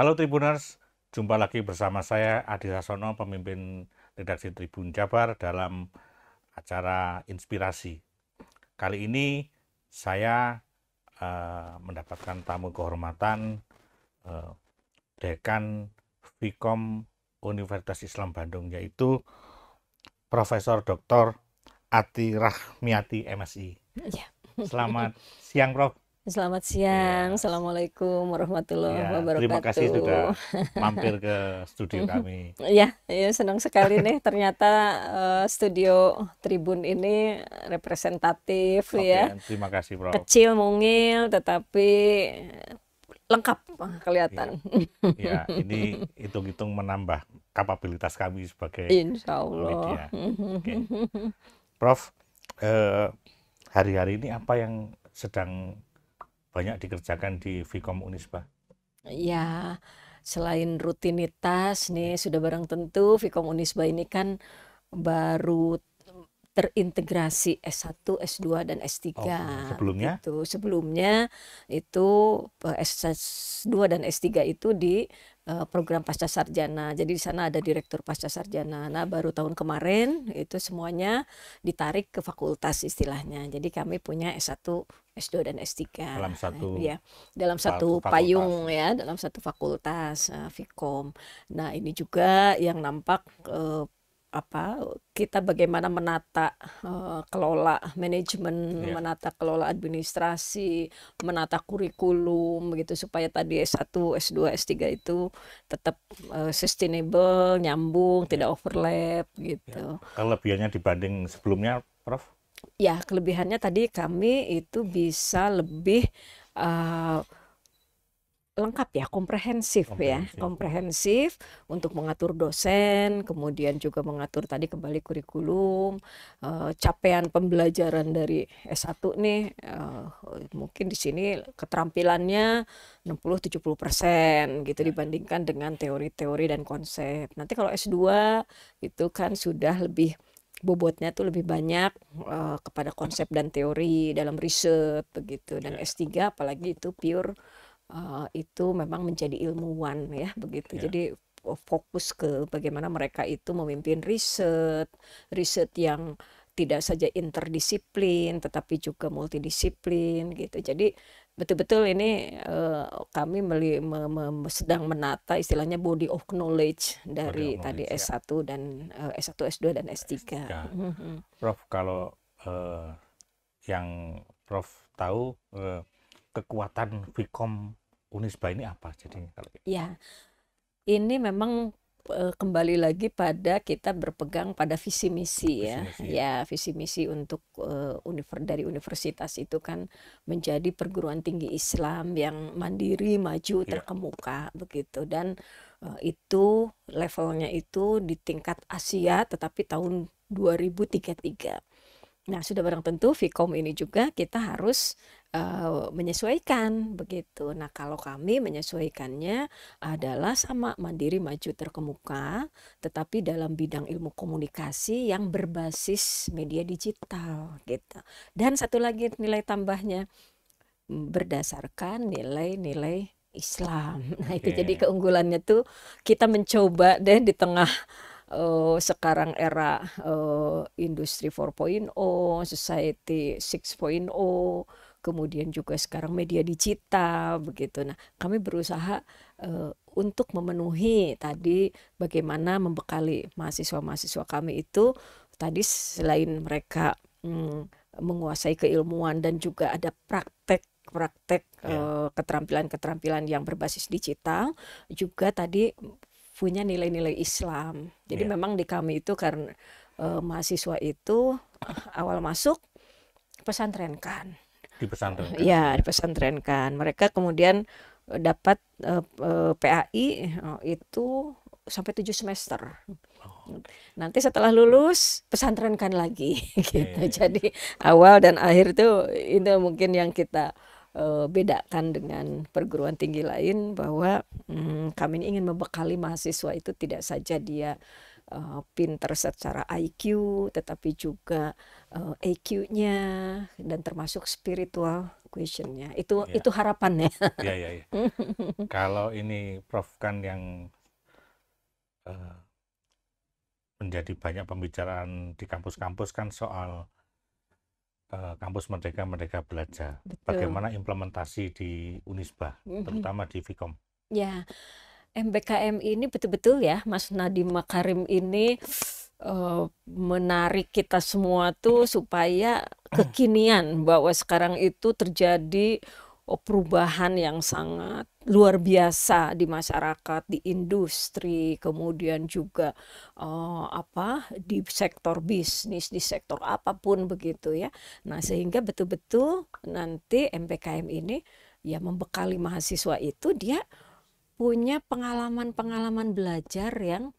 Halo Tribuners, jumpa lagi bersama saya Adi Sasono, pemimpin redaksi Tribun Jabar dalam acara Inspirasi. Kali ini saya uh, mendapatkan tamu kehormatan uh, Dekan Fikom Universitas Islam Bandung yaitu Profesor Dr. Ati Rahmiati MSI. Iya. Selamat siang, Prof. Selamat iya. siang, ya. assalamualaikum warahmatullahi ya, wabarakatuh. Terima kasih sudah mampir ke studio kami. Ya, ya senang sekali nih ternyata uh, studio Tribun ini representatif okay, ya. Terima kasih Prof. Kecil mungil tetapi lengkap kelihatan. Ya, ya ini hitung-hitung menambah kapabilitas kami sebagai Insya Allah. media. Ya. Okay. Prof, eh, hari-hari uh, ini apa yang sedang banyak dikerjakan di Vkom Unisba? Ya, selain rutinitas nih hmm. sudah barang tentu Vkom Unisba ini kan baru terintegrasi S1, S2 dan S3. Oh, sebelumnya? Itu sebelumnya itu eh, S2 dan S3 itu di eh, program pasca sarjana. Jadi di sana ada direktur pasca sarjana. Nah, baru tahun kemarin itu semuanya ditarik ke fakultas istilahnya. Jadi kami punya S1 S2 dan S3 dalam satu ya dalam satu fakultas. payung ya dalam satu fakultas uh, Nah, ini juga yang nampak uh, apa kita bagaimana menata uh, kelola manajemen, yeah. menata kelola administrasi, menata kurikulum begitu supaya tadi S1, S2, S3 itu tetap uh, sustainable, nyambung, yeah. tidak overlap gitu. Yeah. Kelebihannya dibanding sebelumnya, Prof? ya kelebihannya tadi kami itu bisa lebih uh, lengkap ya, komprehensif, ya. komprehensif ya, komprehensif untuk mengatur dosen, kemudian juga mengatur tadi kembali kurikulum, uh, capaian pembelajaran dari S1 nih uh, mungkin di sini keterampilannya 60-70% gitu ya. dibandingkan dengan teori-teori dan konsep. Nanti kalau S2 itu kan sudah lebih bobotnya tuh lebih banyak uh, kepada konsep dan teori dalam riset begitu dan yeah. S3 apalagi itu pure uh, itu memang menjadi ilmuwan ya begitu. Yeah. Jadi eh, fokus ke bagaimana mereka itu memimpin riset, riset yang tidak saja interdisiplin tetapi juga multidisiplin gitu. Jadi betul-betul ini uh, kami meli, me, me, sedang menata istilahnya body of knowledge dari of knowledge, tadi ya. S1 dan uh, S1, S2 dan S3. S3. Mm-hmm. Prof kalau uh, yang Prof tahu uh, kekuatan Vicom Unisba ini apa? Jadi kalau ya ini memang Eh, kembali lagi pada kita berpegang pada visi misi ya. misi. Ya. ya, visi misi untuk uh, univer dari universitas itu kan menjadi perguruan tinggi Islam yang mandiri, maju, ya. terkemuka begitu dan uh, itu levelnya itu di tingkat Asia tetapi tahun 2033. Nah, sudah barang tentu Vkom ini juga kita harus Eh, menyesuaikan begitu. Nah, kalau kami menyesuaikannya adalah sama mandiri maju terkemuka, tetapi dalam bidang ilmu komunikasi yang berbasis media digital gitu. Dan satu lagi nilai tambahnya mm, berdasarkan nilai-nilai Islam. Nah, itu jadi keunggulannya tuh kita mencoba deh di tengah uh, sekarang era uh, industri 4.0, society 6.0 kemudian juga sekarang media digital begitu. Nah, kami berusaha uh, untuk memenuhi tadi bagaimana membekali mahasiswa-mahasiswa kami itu tadi selain mereka mm, menguasai keilmuan dan juga ada praktek praktek keterampilan ya. eh, keterampilan-keterampilan yang berbasis digital juga tadi punya nilai-nilai Islam. Jadi yeah. memang di kami itu karena e, mahasiswa itu awal masuk pesantren kan di kan? iya, di Ya, kan. Mereka kemudian eh, dapat uh, eh, uh, eh, PAI uh, itu sampai tujuh semester. Oh. Nanti setelah lulus pesantrenkan lagi okay. Gitu. Jadi awal dan akhir itu itu mungkin yang kita uh, bedakan dengan perguruan tinggi lain bahwa um, kami ingin membekali mahasiswa itu tidak saja dia uh, pinter secara IQ tetapi juga uh, eh, EQ-nya dan termasuk spiritual questionnya itu iya. ya. itu harapannya ya, ya, ya. kalau ini Prof kan yang uh, menjadi banyak pembicaraan di kampus-kampus kan soal kampus merdeka merdeka belajar Betul. bagaimana implementasi di Unisba mhm. terutama di Vkom ya yeah MBKM ini betul-betul ya Mas Nadiem Makarim ini uh, menarik kita semua tuh supaya ah. kekinian bahwa sekarang itu terjadi oh, perubahan yang sangat luar biasa di masyarakat, di industri, kemudian juga uh, apa di sektor bisnis, di sektor apapun begitu ya. Nah, sehingga betul-betul nanti MPKM ini ya membekali mahasiswa itu dia punya pengalaman-pengalaman belajar yang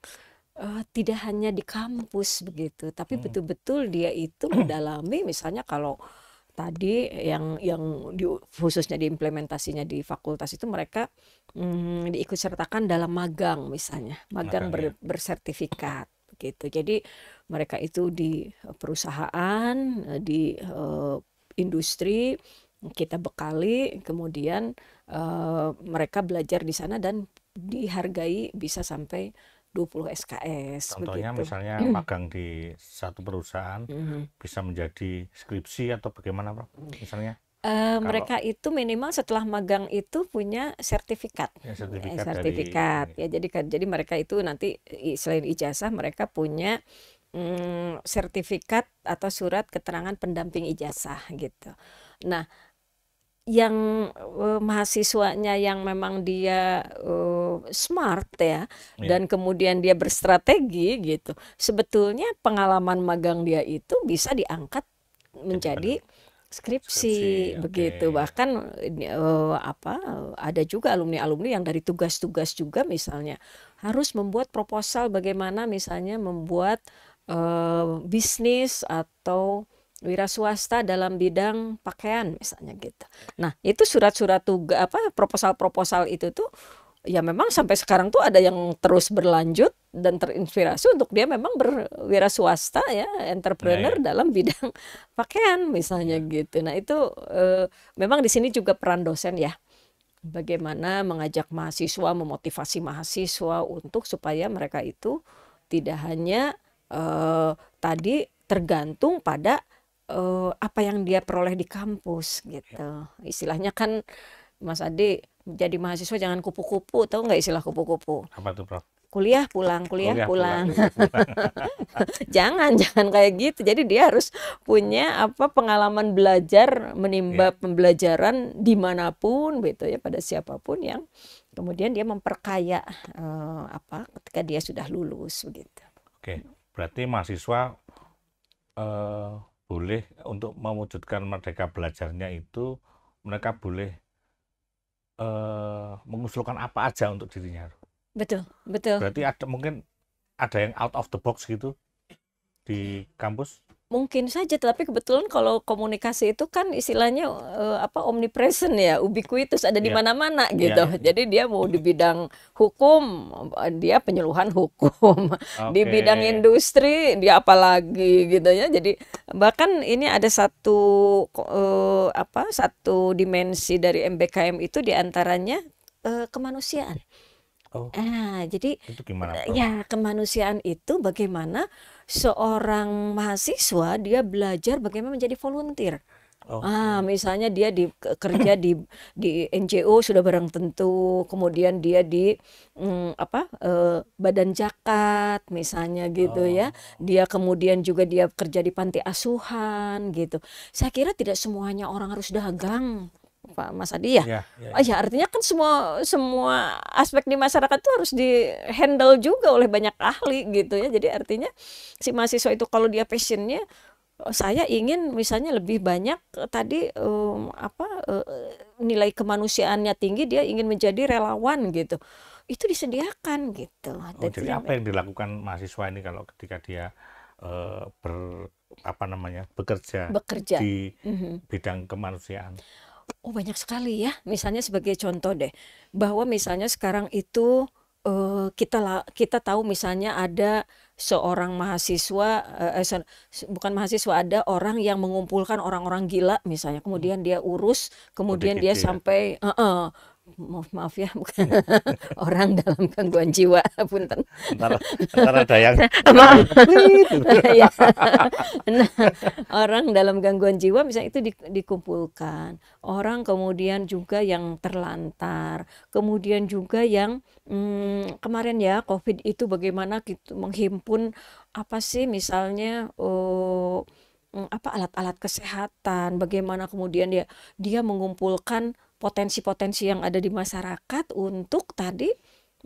uh, tidak hanya di kampus begitu, tapi hmm. betul-betul dia itu mendalami misalnya kalau tadi yang yang di, khususnya diimplementasinya di fakultas itu mereka mm, diikut sertakan dalam magang misalnya, magang, ber, ya. bersertifikat gitu. Jadi mereka itu di eh, perusahaan, eh, di uh, industri kita bekali kemudian Eh, mereka belajar di sana dan dihargai bisa sampai 20 SKS. Contohnya begitu. misalnya mm. magang di satu perusahaan mm. bisa menjadi skripsi atau bagaimana, Prof? Hmm. Misalnya? Uh, Kalau, mereka itu minimal setelah magang itu punya sertifikat, ya, sertifikat, eh, sertifikat. Dari, ya jadi kan jadi mereka itu nanti selain ijazah mereka punya mm, sertifikat atau surat keterangan pendamping ijazah gitu. Nah yang uh, mahasiswanya yang memang dia uh, smart ya yeah. dan kemudian dia berstrategi gitu sebetulnya pengalaman magang dia itu bisa diangkat menjadi skripsi, skripsi begitu okay. bahkan uh, apa ada juga alumni alumni yang dari tugas-tugas juga misalnya harus membuat proposal bagaimana misalnya membuat uh, bisnis atau wira swasta dalam bidang pakaian misalnya gitu. Nah, itu surat-surat tugas apa proposal-proposal itu tuh ya memang sampai sekarang tuh ada yang terus berlanjut dan terinspirasi untuk dia memang berwira swasta ya entrepreneur nah, ya. dalam bidang pakaian misalnya ya. gitu. Nah, itu eh, memang di sini juga peran dosen ya bagaimana mengajak mahasiswa, memotivasi mahasiswa untuk supaya mereka itu tidak hanya eh, tadi tergantung pada uh, apa yang dia peroleh di kampus iya. gitu. Istilahnya kan Mas Ade jadi mahasiswa jangan kupu-kupu, tahu nggak istilah kupu-kupu? Apa tuh, Prof? Kuliah pulang, kuliah, kuliah pulang. pulang. Iya. jangan, jangan kayak gitu. Jadi dia harus punya apa pengalaman belajar, menimba yeah. pembelajaran dimanapun gitu ya pada siapapun yang kemudian dia memperkaya uh, apa ketika dia sudah lulus begitu. Oke, berarti mahasiswa uh, boleh untuk mewujudkan merdeka belajarnya itu mereka boleh uh, mengusulkan apa aja untuk dirinya. Betul, betul. Berarti ada mungkin ada yang out of the box gitu di kampus? mungkin saja tapi kebetulan kalau komunikasi itu kan istilahnya uh, apa omnipresent ya ubiquitous ada di iya. mana-mana yeah. gitu yeah, yeah. jadi dia mau di bidang hukum dia penyuluhan hukum okay. di bidang industri dia apalagi gitu ya jadi bahkan ini ada satu uh, apa satu dimensi dari MBKM itu diantaranya uh, eh, kemanusiaan Oh. Ah, jadi itu gimana, eh, ya kemanusiaan itu bagaimana seorang mahasiswa dia belajar bagaimana menjadi volunteer. Oh. Ah, misalnya dia di kerja di di NGO sudah barang tentu, kemudian dia di mm, apa eh, badan jakat misalnya gitu oh. ya. Dia kemudian juga dia kerja di panti asuhan gitu. Saya kira tidak semuanya orang harus dagang Pak Mas Adi ya. Ya, ya, Oh, ya artinya kan semua semua aspek di masyarakat itu harus di handle juga oleh banyak ahli gitu ya. Jadi artinya si mahasiswa itu kalau dia passionnya oh, saya ingin misalnya lebih banyak tadi um, apa uh, nilai kemanusiaannya tinggi dia ingin menjadi relawan gitu itu disediakan gitu. Oh, jadi, jadi apa yang dilakukan mahasiswa ini kalau ketika dia uh, ber apa namanya bekerja, bekerja. di mm -hmm. bidang kemanusiaan? Oh banyak sekali ya. Misalnya sebagai contoh deh, bahwa misalnya sekarang itu uh, kita kita tahu misalnya ada seorang mahasiswa eh, eh bukan mahasiswa ada orang yang mengumpulkan orang-orang gila misalnya kemudian hmm. dia urus kemudian dia, gitu ya. sampai uh, uh, maaf maaf ya bukan iya. orang dalam gangguan jiwa punten ntar, ntar ada yang gitu. iya. nah, orang dalam gangguan jiwa misalnya itu di, dikumpulkan orang kemudian juga yang terlantar kemudian juga yang hmm, kemarin ya covid itu bagaimana gitu menghimpun apa sih misalnya oh, mm, apa alat-alat kesehatan bagaimana kemudian dia dia mengumpulkan potensi-potensi yang ada di masyarakat untuk tadi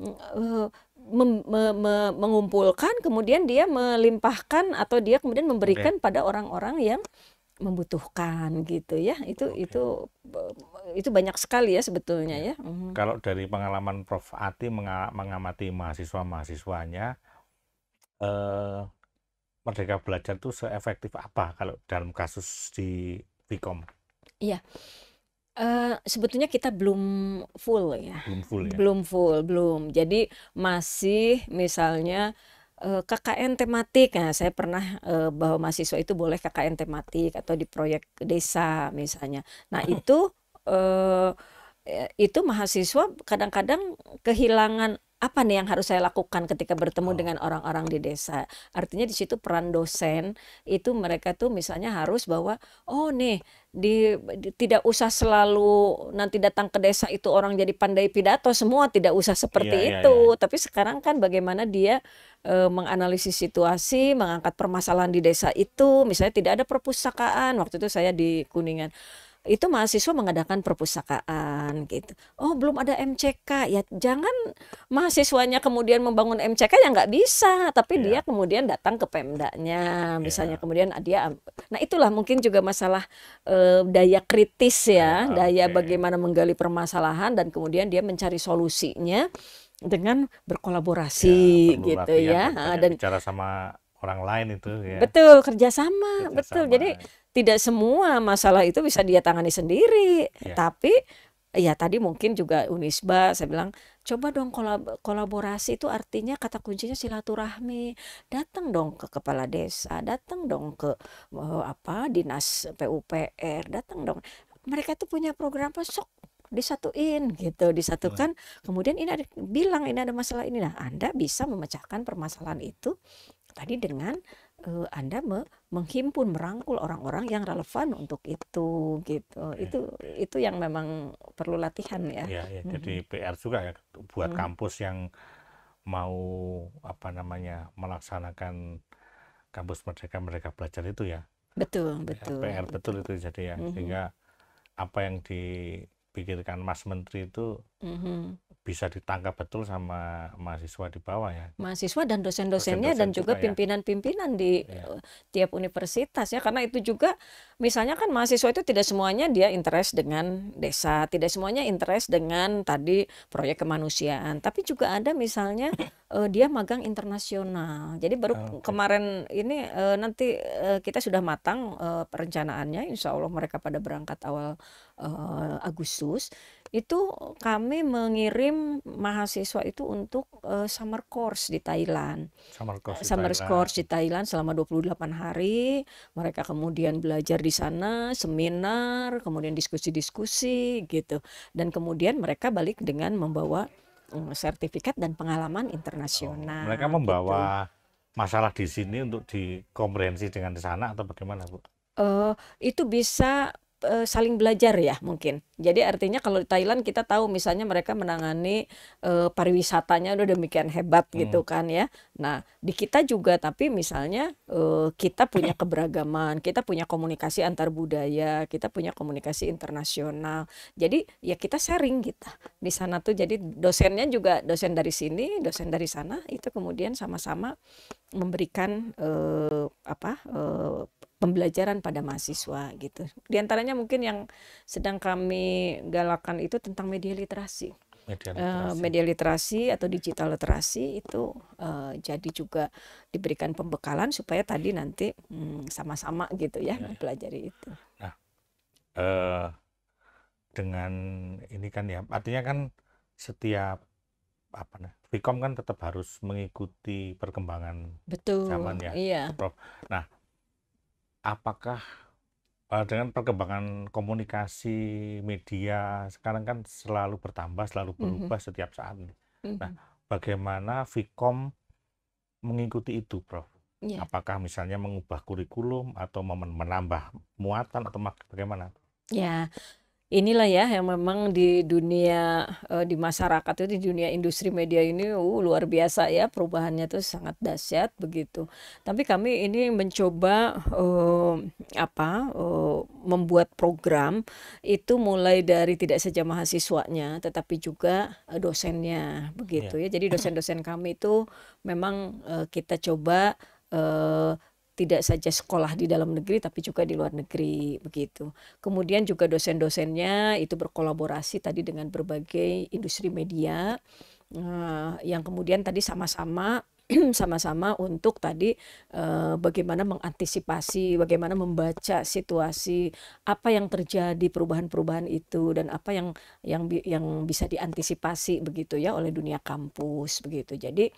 uh, mem, me, me, mengumpulkan kemudian dia melimpahkan atau dia kemudian memberikan okay. pada orang-orang yang membutuhkan gitu ya itu okay. itu itu banyak sekali ya sebetulnya iya. ya, ya. kalau dari pengalaman Prof Ati mengamati mahasiswa mahasiswanya eh, merdeka belajar itu seefektif apa kalau dalam kasus di Vicom? Iya Uh, sebetulnya kita belum full ya, Belum full ya? belum full, belum. Jadi masih misalnya, uh, eh, KKN tematik. Nah, saya pernah, uh, bahwa mahasiswa itu boleh KKN tematik atau di proyek desa misalnya. Nah hmm. itu, uh, itu mahasiswa kadang-kadang kehilangan apa nih yang harus saya lakukan ketika bertemu oh. dengan orang-orang di desa? Artinya di situ peran dosen itu mereka tuh misalnya harus bahwa oh nih di, di tidak usah selalu nanti datang ke desa itu orang jadi pandai pidato semua tidak usah iya, seperti yeah, itu. Yeah, yeah. Tapi sekarang kan bagaimana dia e, menganalisis situasi, mengangkat permasalahan di desa itu, misalnya tidak ada perpustakaan. Waktu itu saya di Kuningan itu mahasiswa mengadakan perpustakaan gitu. Oh belum ada MCK ya jangan mahasiswanya kemudian membangun MCK yang nggak bisa, tapi yeah. dia kemudian datang ke Pemdanya, iya. misalnya yeah. kemudian dia. Nah itulah mungkin juga masalah uh, daya kritis ya, okay. Ah, daya bagaimana menggali permasalahan dan kemudian dia mencari solusinya dengan berkolaborasi iya, gitu ya, gitu ya, dan bicara sama orang lain itu ya. Betul, kerjasama, kerjasama. betul. Jadi tidak semua masalah itu bisa dia tangani sendiri, ya. tapi ya tadi mungkin juga Unisba saya bilang coba dong kolab kolaborasi itu artinya kata kuncinya silaturahmi datang dong ke kepala desa datang dong ke uh, apa dinas PUPR datang dong mereka tuh punya program pesok, sok disatuin gitu disatukan kemudian ini ada bilang ini ada masalah ini nah anda bisa memecahkan permasalahan itu tadi dengan uh, Anda me menghimpun merangkul orang-orang yang relevan untuk itu gitu. Yeah. Itu itu yang memang perlu latihan ya. ya, ya. Jadi hmm. PR juga ya buat hmm. kampus yang mau apa namanya melaksanakan kampus merdeka mereka belajar itu ya. Betul, ya, betul. PR betul, betul itu jadi ya. Hmm. Sehingga apa yang di pikirkan Mas Menteri itu mm-hmm. bisa ditangkap betul sama mahasiswa di bawah ya. Mahasiswa dan dosen-dosennya dan juga, ya. pimpinan-pimpinan ya. di ya. tiap universitas ya karena itu juga misalnya kan mahasiswa itu tidak semuanya dia interest dengan desa, tidak semuanya interest dengan tadi proyek kemanusiaan, tapi juga ada misalnya uh, dia magang internasional. Jadi baru ah, okay. kemarin ini uh, nanti uh, kita sudah matang uh, perencanaannya insya Allah mereka pada berangkat awal uh, Agustus itu kami mengirim mahasiswa itu untuk uh, summer course di Thailand. Summer course di summer Thailand. course di Thailand selama 28 hari, mereka kemudian belajar di sana, seminar, kemudian diskusi-diskusi gitu. Dan kemudian mereka balik dengan membawa um, sertifikat dan pengalaman internasional. Oh, mereka membawa gitu. masalah di sini untuk dikomprehensi dengan di sana atau bagaimana, Bu? Uh, itu bisa Eh, saling belajar ya mungkin. Jadi artinya kalau di Thailand kita tahu misalnya mereka menangani uh, pariwisatanya udah demikian hebat hmm. gitu kan ya. Nah, di kita juga tapi misalnya uh, kita punya keberagaman, kita punya komunikasi antar budaya, kita punya komunikasi internasional. Jadi ya kita sharing kita di sana tuh jadi dosennya juga dosen dari sini, dosen dari sana itu kemudian sama-sama memberikan eh, apa eh, pembelajaran pada mahasiswa gitu. Di antaranya mungkin yang sedang kami galakan itu tentang media literasi. Media eh, literasi, uh, media literasi atau digital literasi itu uh, jadi juga diberikan pembekalan supaya tadi nanti hmm, sama-sama hmm, gitu ya, ya, ya mempelajari itu. Nah, uh, dengan ini kan ya artinya kan setiap apa nah Vkom kan tetap harus mengikuti perkembangan Betul, zaman ya, iya. Nah, apakah eh, dengan perkembangan komunikasi media sekarang kan selalu bertambah, selalu mhm. berubah mm -hmm. setiap saat. Mm -hmm. Nah, bagaimana Vkom mengikuti itu, Prof? Yeah. Apakah misalnya mengubah kurikulum atau menambah muatan atau bagaimana? Ya, yeah inilah ya yang memang di dunia uh, di masyarakat itu di dunia industri media ini uh, luar biasa ya perubahannya tuh sangat dahsyat begitu. Tapi kami ini mencoba uh, apa uh, membuat program itu mulai dari tidak saja mahasiswanya tetapi juga dosennya begitu yeah. ya. Jadi dosen-dosen kami itu memang uh, kita coba uh, tidak saja sekolah di dalam negeri tapi juga di luar negeri begitu. Kemudian juga dosen-dosennya itu berkolaborasi tadi dengan berbagai industri media uh, yang kemudian tadi sama-sama sama-sama untuk tadi uh, bagaimana mengantisipasi, bagaimana membaca situasi apa yang terjadi perubahan-perubahan itu dan apa yang yang yang bisa diantisipasi begitu ya oleh dunia kampus begitu. Jadi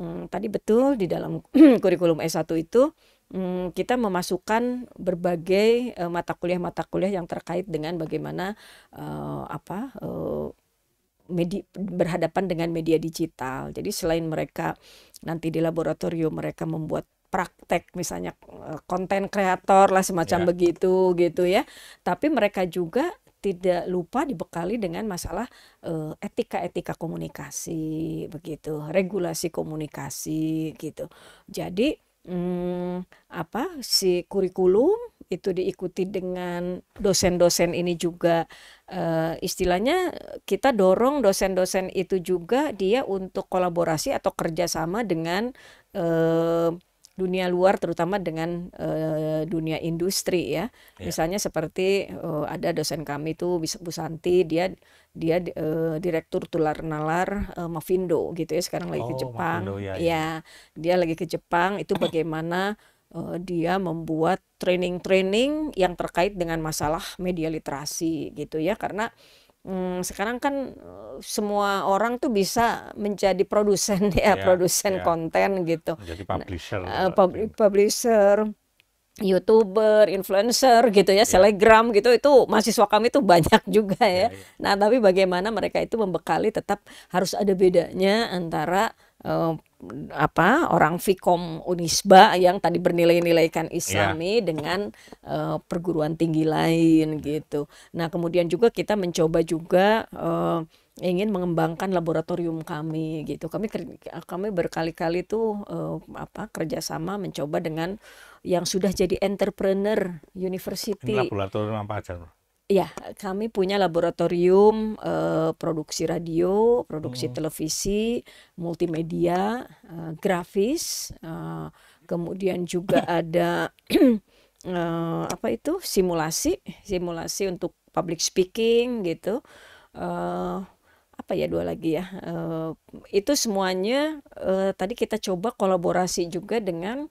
mm, tadi betul di dalam kurikulum S1 itu Hmm, kita memasukkan berbagai uh, mata kuliah-mata kuliah yang terkait dengan bagaimana uh, apa uh, Medi, berhadapan dengan media digital. Jadi selain mereka nanti di laboratorium mereka membuat praktek misalnya konten kreator lah semacam yeah. begitu gitu ya. Tapi mereka juga tidak lupa dibekali dengan masalah etika-etika komunikasi begitu, regulasi komunikasi gitu. Jadi hmm, apa si kurikulum itu diikuti dengan dosen-dosen ini juga uh, istilahnya kita dorong dosen-dosen itu juga dia untuk kolaborasi atau kerjasama dengan uh, dunia luar terutama dengan uh, dunia industri ya. Yeah. Misalnya seperti uh, ada dosen kami itu Bu Santi dia dia uh, direktur tular nalar uh, Mavindo gitu ya sekarang lagi ke oh, Jepang. Mavindo, ya, ya. ya, dia lagi ke Jepang itu bagaimana uh, dia membuat training-training yang terkait dengan masalah media literasi gitu ya karena hmm, sekarang kan eh, semua orang tuh bisa menjadi produsen ya, yeah, produsen yeah. konten gitu. jadi publisher. Uh, pub iya. publisher, youtuber, influencer gitu ya, yeah. Iya. gitu itu mahasiswa kami tuh banyak juga ya. Yeah, yeah. Nah, tapi bagaimana mereka itu membekali tetap harus ada bedanya antara eh, apa orang Fikom Unisba yang tadi bernilai-nilaikan Islami iya. yeah. dengan uh, perguruan tinggi lain gitu. Nah, kemudian juga kita mencoba juga uh, ingin mengembangkan laboratorium kami gitu. Kami kami berkali-kali tuh uh, apa kerjasama mencoba dengan yang sudah jadi entrepreneur university. Laboratorium apa aja? Ya, kami punya laboratorium eh, produksi radio, produksi hmm. televisi, multimedia, eh, grafis, eh, kemudian juga ada eh, apa itu simulasi, simulasi untuk public speaking gitu. Eh, apa ya dua lagi ya uh, itu semuanya uh, tadi kita coba kolaborasi juga dengan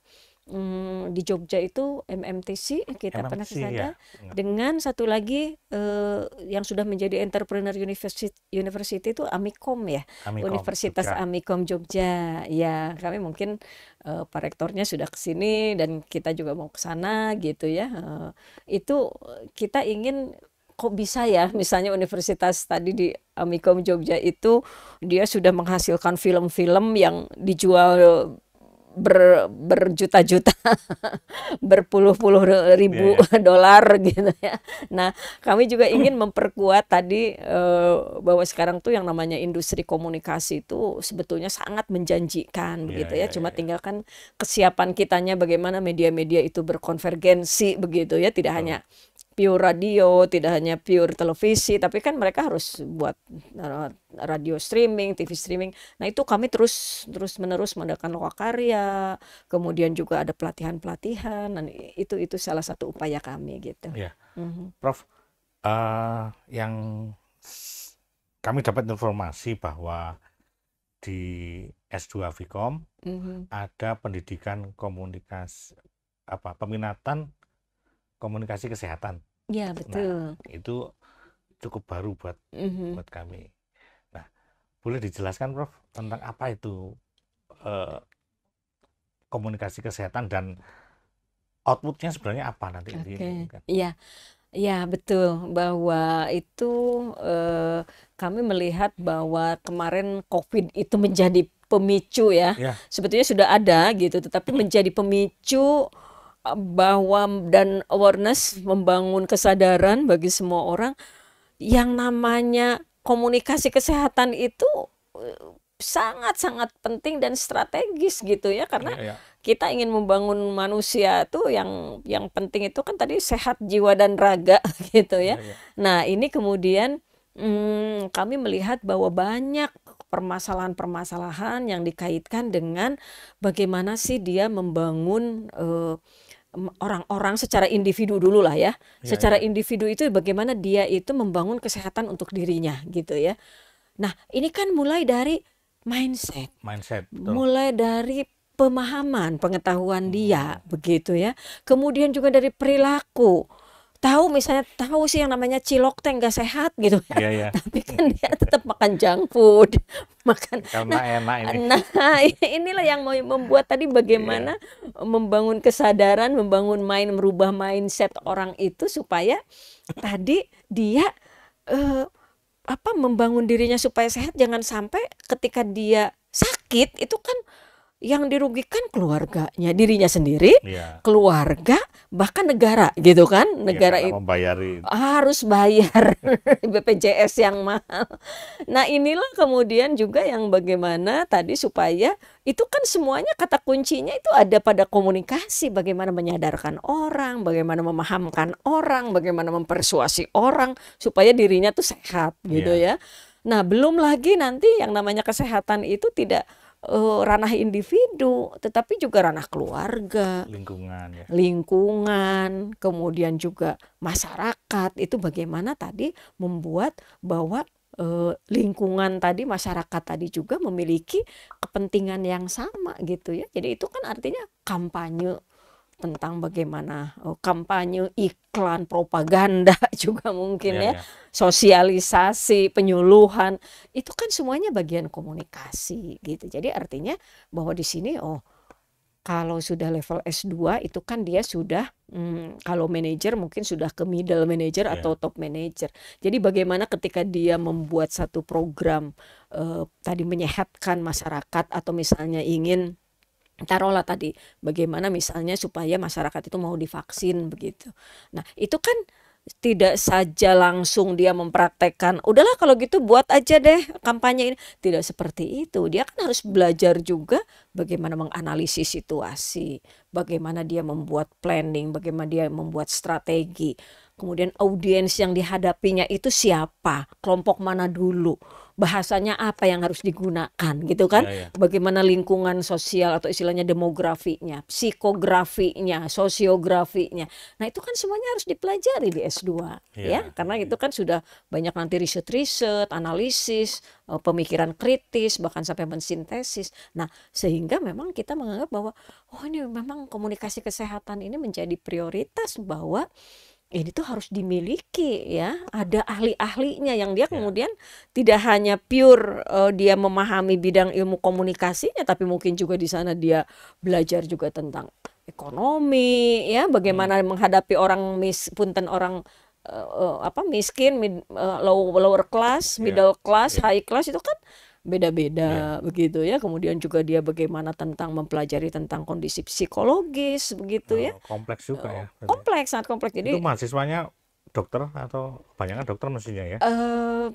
mm, di Jogja itu MMTC kita MMTC, pernah kesana ya. Iya. dengan satu lagi uh, yang sudah menjadi entrepreneur university university itu Amikom ya Amikom, Universitas Jogja. Amikom Jogja ya kami mungkin eh, Pak Rektornya sudah kesini dan kita juga mau kesana gitu ya eh, itu kita ingin kok bisa ya misalnya universitas tadi di Amikom Jogja itu dia sudah menghasilkan film-film yang dijual ber, berjuta-juta, berpuluh-puluh ribu yeah, iya. yeah. dolar gitu ya. Nah, kami juga ingin memperkuat tadi uh, bahwa sekarang tuh yang namanya industri komunikasi itu sebetulnya sangat menjanjikan yeah, iya, gitu ya. Yeah, Cuma yeah. tinggal kan kesiapan kitanya bagaimana media-media itu berkonvergensi begitu ya, tidak oh. hanya pure radio, tidak hanya pure televisi, tapi kan mereka harus buat uh, radio streaming, TV streaming. Nah itu kami terus terus menerus mengadakan lokakarya, kemudian juga ada pelatihan pelatihan, dan itu itu salah satu upaya kami gitu. Ya. Mm -hmm. Prof, uh, yang kami dapat informasi bahwa di S2 Vkom mm -hmm. ada pendidikan komunikasi apa peminatan komunikasi kesehatan. Ya betul. Nah, itu cukup baru buat mm-hmm. buat kami. Nah, boleh dijelaskan Prof tentang apa itu eh, komunikasi kesehatan dan outputnya sebenarnya apa nanti? Okay. Kan? Iya, ya betul bahwa itu eh, kami melihat bahwa kemarin COVID itu menjadi pemicu ya. ya. Sebetulnya sudah ada gitu, tetapi menjadi pemicu bahwa dan awareness membangun kesadaran bagi semua orang yang namanya komunikasi kesehatan itu eh, sangat-sangat penting dan strategis gitu ya karena ya, ya. kita ingin membangun manusia tuh yang yang penting itu kan tadi sehat jiwa dan raga gitu ya. ya, ya. Nah, ini kemudian hmm, kami melihat bahwa banyak permasalahan-permasalahan yang dikaitkan dengan bagaimana sih dia membangun uh, orang-orang secara individu dulu lah ya. ya secara ya. individu itu bagaimana dia itu membangun kesehatan untuk dirinya gitu ya. Nah, ini kan mulai dari mindset. Mindset. Betul. Mulai dari pemahaman, pengetahuan hmm. dia begitu ya. Kemudian juga dari perilaku. Tahu misalnya tahu sih yang namanya cilok teh nggak sehat gitu ya. Yeah, yeah. Tapi kan dia tetap makan junk food, makan. Karena nah, enak ini. Nah, inilah yang mau membuat tadi bagaimana yeah. membangun kesadaran, membangun mind merubah mindset orang itu supaya tadi dia uh, apa membangun dirinya supaya sehat jangan sampai ketika dia sakit itu kan yang dirugikan keluarganya, dirinya sendiri, yeah. keluarga, bahkan negara gitu kan. Iya, negara yeah, membayari. harus bayar BPJS yang mahal. Nah, inilah kemudian juga yang bagaimana tadi supaya itu kan semuanya kata kuncinya itu ada pada komunikasi, bagaimana menyadarkan orang, bagaimana memahamkan orang, bagaimana mempersuasi orang supaya dirinya tuh sehat gitu yeah. ya. Nah, belum lagi nanti yang namanya kesehatan itu tidak uh, ranah individu, tetapi juga ranah keluarga, lingkungan, ya. lingkungan, kemudian juga masyarakat. Itu bagaimana tadi membuat bahwa eh, lingkungan tadi masyarakat tadi juga memiliki kepentingan yang sama gitu ya jadi itu kan artinya kampanye tentang bagaimana oh, kampanye iklan propaganda juga mungkin iya, ya, ya. yeah. sosialisasi penyuluhan itu kan semuanya bagian komunikasi gitu jadi artinya bahwa di sini oh kalau sudah level S2 itu kan dia sudah hmm, kalau manajer mungkin sudah ke middle manager yeah. atau top manager. Jadi bagaimana ketika dia membuat satu program eh, tadi menyehatkan masyarakat atau misalnya ingin taruhlah tadi bagaimana misalnya supaya masyarakat itu mau divaksin begitu. Nah, itu kan tidak saja langsung dia mempraktekkan udahlah kalau gitu buat aja deh kampanye ini tidak seperti itu dia kan harus belajar juga bagaimana menganalisis situasi bagaimana dia membuat planning bagaimana dia membuat strategi kemudian audiens yang dihadapinya itu siapa kelompok mana dulu bahasanya apa yang harus digunakan gitu kan ya, ya. bagaimana lingkungan sosial atau istilahnya demografinya psikografinya sosiografinya nah itu kan semuanya harus dipelajari di S2 iya, ya, ya. karena itu kan sudah banyak nanti riset riset analisis eh, pemikiran kritis bahkan sampai mensintesis nah sehingga memang kita menganggap bahwa oh ini memang komunikasi kesehatan ini menjadi prioritas bahwa ini tuh harus dimiliki ya ada ahli-ahlinya yang dia iya. kemudian yeah. tidak hanya pure uh, dia memahami bidang ilmu komunikasinya tapi mungkin juga di sana dia belajar juga tentang ekonomi ya bagaimana hmm. menghadapi orang mis punten orang uh, uh, apa miskin mid, uh, low lower class iya. middle yeah. class yeah. high class itu kan beda-beda yeah. begitu ya. Kemudian juga dia bagaimana tentang mempelajari tentang kondisi psikologis begitu oh, ya. Kompleks juga oh, ya. Berarti. Kompleks sangat kompleks. Jadi itu mahasiswanya dokter atau banyaknya kan dokter mestinya ya? Uh,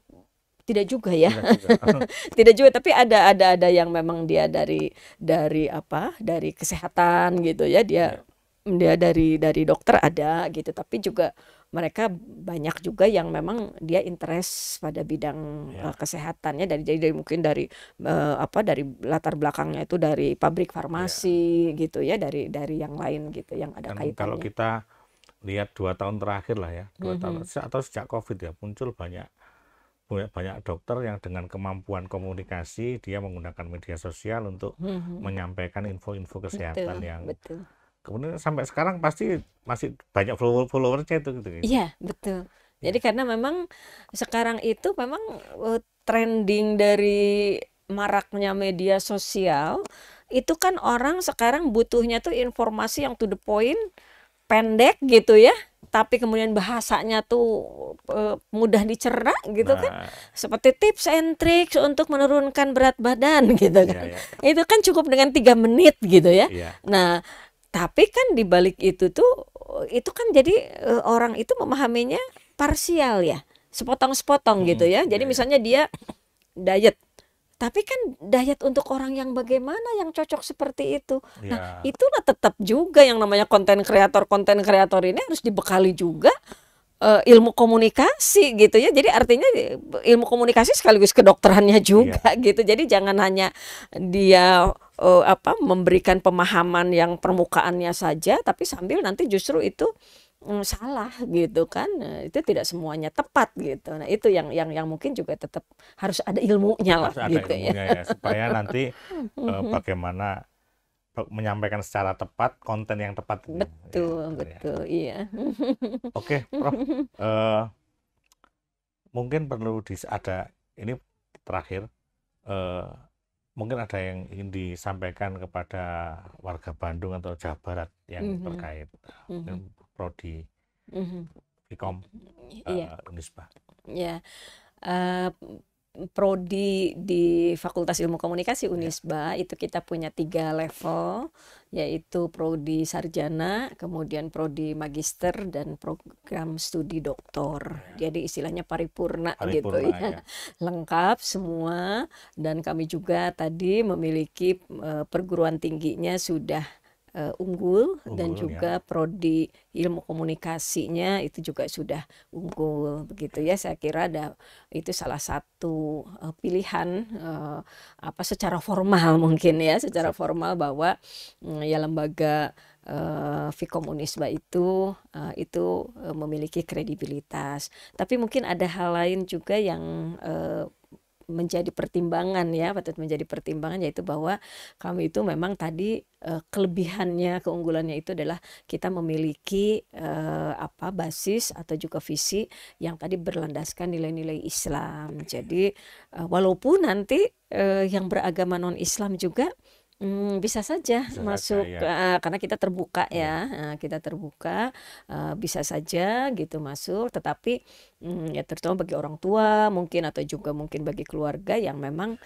tidak juga ya. Tidak juga. tidak juga, tapi ada ada ada yang memang dia dari dari apa? Dari kesehatan gitu ya. Dia yeah. dia dari dari dokter ada gitu, tapi juga mereka banyak juga yang memang dia interest pada bidang ya. uh, kesehatannya dari jadi dari mungkin dari uh, apa dari latar belakangnya itu dari pabrik ya. farmasi ya. gitu ya dari dari yang lain gitu yang ada kaitannya. Kalau kita lihat dua tahun terakhir lah ya dua mm -hmm. tahun mhm. atau sejak covid ya muncul banyak banyak dokter yang dengan kemampuan komunikasi dia menggunakan media sosial untuk mm -hmm. menyampaikan info-info kesehatan betul, yang betul kemudian sampai sekarang pasti masih banyak follower followernya itu gitu iya betul iya. jadi karena memang sekarang itu memang eh, trending dari maraknya media sosial itu kan orang sekarang butuhnya tuh informasi yang to the point pendek gitu ya tapi kemudian bahasanya tuh eh, mudah dicerna gitu kan. nah. kan seperti tips and tricks untuk menurunkan berat badan gitu kan yeah, yeah. itu kan cukup dengan tiga menit gitu ya, ya. nah tapi kan di balik itu tuh itu kan jadi e, orang itu memahaminya parsial ya sepotong-sepotong hmm. gitu ya jadi iya, iya. misalnya dia diet tapi kan diet untuk orang yang bagaimana yang cocok seperti itu ya. nah iya. itulah tetap juga yang namanya konten kreator konten kreator ini harus dibekali juga uh, ilmu komunikasi gitu ya. Jadi artinya e, ilmu komunikasi sekaligus kedokterannya juga gitu. Jadi jangan hanya dia uh, apa memberikan pemahaman yang permukaannya saja tapi sambil nanti justru itu um, salah gitu kan nah, itu tidak semuanya tepat gitu nah itu yang yang yang mungkin juga tetap harus ada ilmunya lah harus gitu ada ya. ilmunya ya. supaya nanti uh, bagaimana menyampaikan secara tepat konten yang tepat betul gitu ya, betul gitu ya. iya oke prof uh, mungkin perlu ada ini terakhir uh, mungkin ada yang ingin disampaikan kepada warga Bandung atau Jawa Barat yang mm -hmm. terkait mm -hmm. prodi mm -hmm. uh, yeah. Unisba. Ya. Yeah. Uh, prodi di Fakultas Ilmu Komunikasi iya. Unisba itu kita punya tiga level yaitu prodi sarjana, kemudian prodi magister dan program studi doktor. Iya. Jadi istilahnya paripurna, paripurna gitu ya. ya. Lengkap semua dan kami juga tadi memiliki eh, perguruan tingginya sudah uh, eh, unggul, unggul dan juga ya. prodi ilmu komunikasinya itu juga sudah unggul begitu ya saya kira ada itu salah satu uh, pilihan uh, apa secara formal mungkin ya secara formal bahwa um, ya lembaga uh, Unisba itu uh, itu uh, memiliki kredibilitas tapi mungkin ada hal lain juga yang uh, menjadi pertimbangan ya patut menjadi pertimbangan yaitu bahwa kami itu memang tadi uh, kelebihannya keunggulannya itu adalah kita memiliki uh, apa basis atau juga visi yang tadi berlandaskan nilai-nilai Islam jadi uh, walaupun nanti uh, yang beragama non Islam juga Hmm, bisa saja bisa masuk saja, ya. uh, karena kita terbuka iya. ya, ya. Uh, kita terbuka uh, bisa saja gitu masuk tetapi um, ya terutama bagi orang tua mungkin atau juga mungkin bagi keluarga yang memang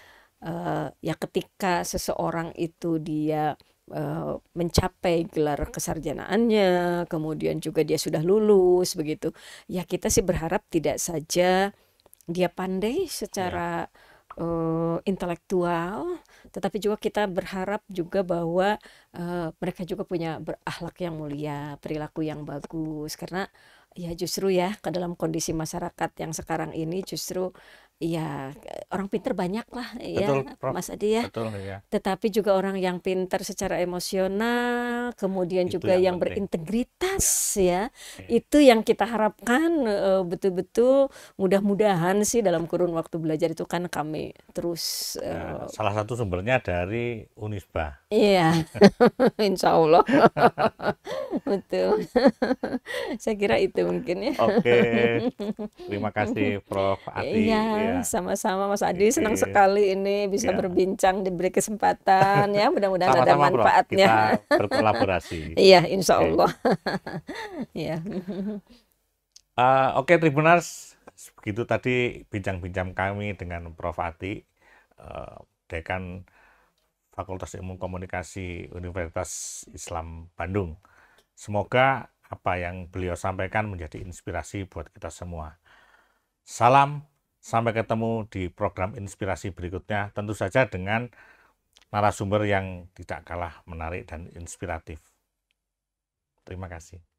uh, ya ketika seseorang itu dia uh, mencapai gelar kesarjanaannya kemudian juga dia sudah lulus begitu ya kita sih berharap tidak saja dia pandai iya. secara ya uh, intelektual, tetapi juga kita berharap juga bahwa uh, mereka juga punya berakhlak yang mulia, perilaku yang bagus karena ya justru ya ke dalam kondisi masyarakat yang sekarang ini justru ya orang pinter banyak lah ya Prof. Mas Adi ya. Betul, ya. Tetapi juga orang yang pinter secara emosional, kemudian itu juga yang, yang berintegritas iya. ya. ya. ya. Itu yang kita harapkan eh, betul-betul mudah-mudahan sih dalam kurun waktu belajar itu kan kami terus ya, uh, salah satu sumbernya dari Unisba. Iya. Insya Allah. betul. Saya kira itu mungkin ya. Oke. Terima kasih Prof Adi. Iya. Iya. Sama-sama Mas Adi, okay. senang sekali ini bisa ya. berbincang diberi kesempatan ya. Mudah-mudahan ada manfaatnya. Kita berkolaborasi. Iya, insya okay. Allah. ya uh, Oke, okay, Tribunars, begitu tadi bincang-bincang kami dengan Prof. Ati, uh, eh, dekan Fakultas Ilmu Komunikasi Universitas Islam Bandung. Semoga apa yang beliau sampaikan menjadi inspirasi buat kita semua. Salam Sampai ketemu di program inspirasi berikutnya, tentu saja dengan narasumber yang tidak kalah menarik dan inspiratif. Terima kasih.